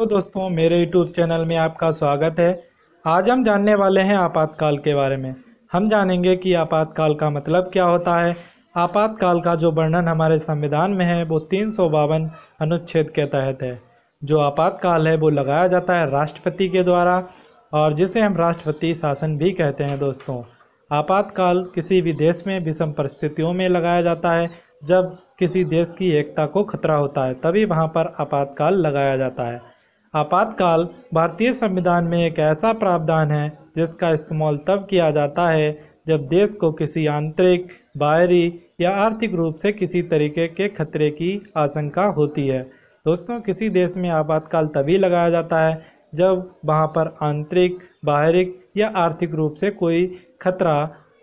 तो दोस्तों मेरे यूट्यूब चैनल में आपका स्वागत है आज हम जानने वाले हैं आपातकाल के बारे में हम जानेंगे कि आपातकाल का मतलब क्या होता है आपातकाल का जो वर्णन हमारे संविधान में है वो तीन सौ बावन अनुच्छेद के तहत है जो आपातकाल है वो लगाया जाता है राष्ट्रपति के द्वारा और जिसे हम राष्ट्रपति शासन भी कहते हैं दोस्तों आपातकाल किसी भी देश में विषम परिस्थितियों में लगाया जाता है जब किसी देश की एकता को खतरा होता है तभी वहाँ पर आपातकाल लगाया जाता है आपातकाल भारतीय संविधान में एक ऐसा प्रावधान है जिसका इस्तेमाल तब किया जाता है जब देश को किसी आंतरिक बाहरी या आर्थिक रूप से किसी तरीके के खतरे की आशंका होती है दोस्तों किसी देश में आपातकाल तभी लगाया जाता है जब वहाँ पर आंतरिक बाहरिक या आर्थिक रूप से कोई खतरा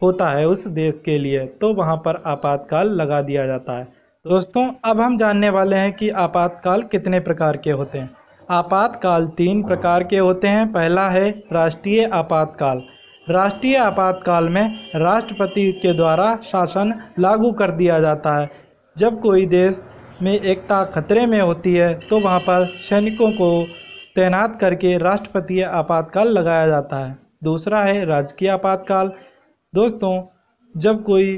होता है उस देश के लिए तो वहाँ पर आपातकाल लगा दिया जाता है दोस्तों अब हम जानने वाले हैं कि आपातकाल कितने प्रकार के होते हैं आपातकाल तीन प्रकार के होते हैं पहला है राष्ट्रीय आपातकाल राष्ट्रीय आपातकाल में राष्ट्रपति के द्वारा शासन लागू कर दिया जाता है जब कोई देश में एकता खतरे में होती है तो वहाँ पर सैनिकों को तैनात करके राष्ट्रपति आपातकाल लगाया जाता है दूसरा है राजकीय आपातकाल दोस्तों जब कोई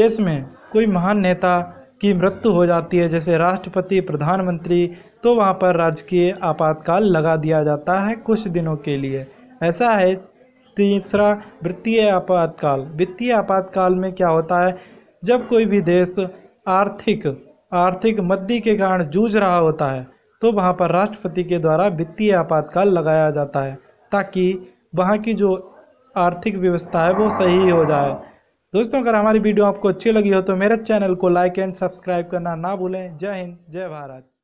देश में कोई महान नेता की मृत्यु हो जाती है जैसे राष्ट्रपति प्रधानमंत्री तो वहाँ पर राजकीय आपातकाल लगा दिया जाता है कुछ दिनों के लिए ऐसा है तीसरा वित्तीय आपातकाल वित्तीय आपातकाल में क्या होता है जब कोई भी देश आर्थिक आर्थिक मद्दी के कारण जूझ रहा होता है तो वहाँ पर राष्ट्रपति के द्वारा वित्तीय आपातकाल लगाया जाता है ताकि वहाँ की जो आर्थिक व्यवस्था है वो सही हो जाए दोस्तों अगर हमारी वीडियो आपको अच्छी लगी हो तो मेरे चैनल को लाइक एंड सब्सक्राइब करना ना भूलें जय हिंद जय भारत